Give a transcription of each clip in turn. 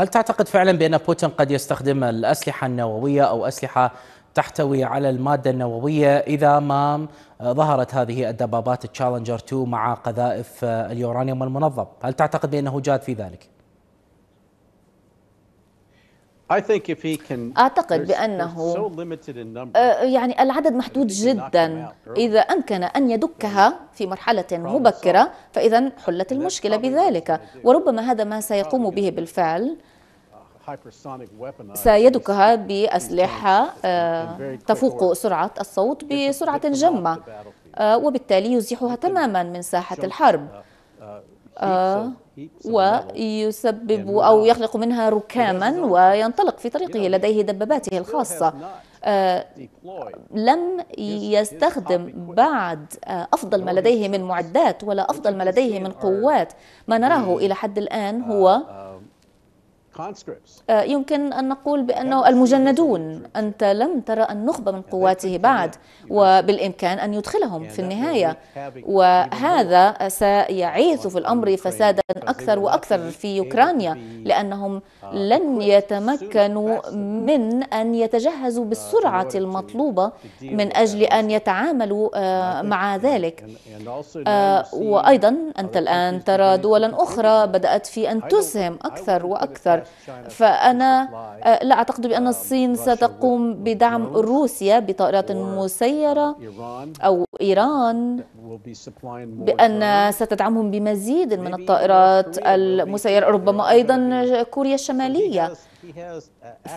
هل تعتقد فعلا بأن بوتين قد يستخدم الأسلحة النووية أو أسلحة تحتوي على المادة النووية إذا ما آه، ظهرت هذه الدبابات تشالنجر 2 مع قذائف آه، اليورانيوم المنظم هل تعتقد بأنه جاد في ذلك؟ أعتقد بأنه آه، يعني العدد محدود جدا إذا أمكن أن يدكها في مرحلة مبكرة فإذا حلت المشكلة بذلك وربما هذا ما سيقوم به بالفعل سيدكها بأسلحة آه، تفوق سرعة الصوت بسرعة جمة آه، وبالتالي يزيحها تماما من ساحة الحرب آه، ويسبب يعني أو يخلق منها ركاما وينطلق في طريقه يعني لديه دباباته الخاصة لم يستخدم بعد أفضل ما لديه من معدات ولا أفضل ما لديه من قوات ما نراه إلى حد الآن uh, هو آه، يمكن أن نقول بأنه المجندون أنت لم ترى النخبة من قواته بعد وبالإمكان أن يدخلهم في النهاية وهذا سيعيث في الأمر فسادا أكثر وأكثر في أوكرانيا لأنهم لن يتمكنوا من أن يتجهزوا بالسرعة المطلوبة من أجل أن يتعاملوا آه، مع ذلك آه، وأيضا أنت الآن ترى دولا أخرى بدأت في أن تسهم أكثر وأكثر فأنا آه، لا أعتقد بأن um, الصين ستقوم بدعم روسيا بطائرات uh, مسيرة أو إيران بأن ستدعمهم بمزيد من الطائرات المسيرة ربما uh, أيضا كوريا الشمالية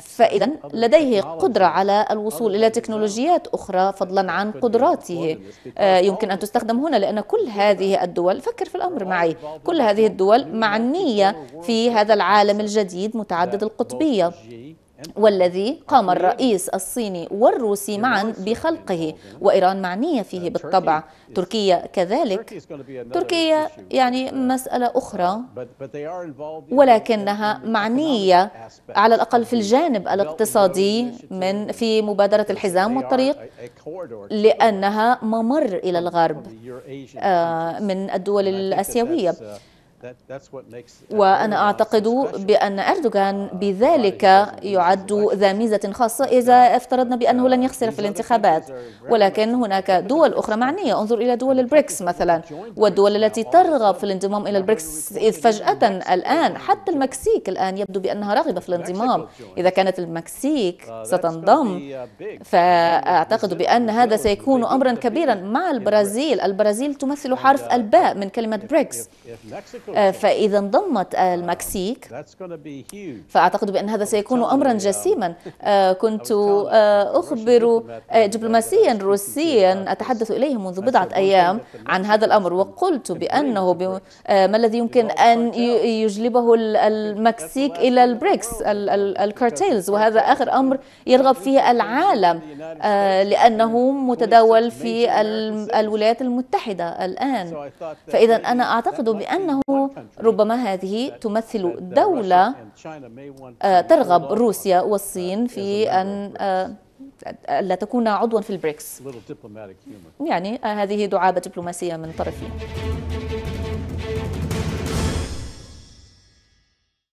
فإذا لديه قدرة على الوصول إلى تكنولوجيات أخرى فضلا عن قدراته آه، يمكن أن تستخدم هنا لأن كل هذه الدول فكر في الأمر معي كل هذه الدول معنية في هذا العالم الجديد متعدد القطبية والذي قام الرئيس الصيني والروسي معا بخلقه وإيران معنية فيه بالطبع تركيا كذلك تركيا يعني مسألة أخرى ولكنها معنية على الأقل في الجانب الاقتصادي من في مبادرة الحزام والطريق لأنها ممر إلى الغرب آه، من الدول الآسيوية وأنا أعتقد بأن أردوغان uh, بذلك يعد ذا ميزة خاصة إذا افترضنا بأنه لن يخسر في الانتخابات ولكن هناك دول أخرى معنية انظر إلى دول البريكس مثلا والدول التي ترغب في الانضمام إلى البريكس إذ فجأة الآن حتى المكسيك الآن يبدو بأنها راغبة في الانضمام إذا كانت المكسيك uh, ستنضم uh, فأعتقد بأن هذا سيكون أمرا كبيرا مع البرازيل البرازيل تمثل حرف الباء من كلمة بريكس آه، فإذا انضمت المكسيك فأعتقد بأن هذا سيكون أمرا um, جسيما آه، كنت آه، أخبر دبلوماسيا روسيا أتحدث إليه منذ بضعة أيام عن هذا الأمر وقلت بأنه ما الذي يمكن أن يجلبه المكسيك إلى البريكس الكارتيلز وهذا آخر أمر يرغب فيه العالم لأنه متداول في الولايات المتحدة الآن فإذا أنا أعتقد بأنه ربما هذه تمثل دولة آه، ترغب روسيا والصين في أن آه، لا تكون عضوا في البريكس يعني آه، هذه دعابة دبلوماسية من طرفي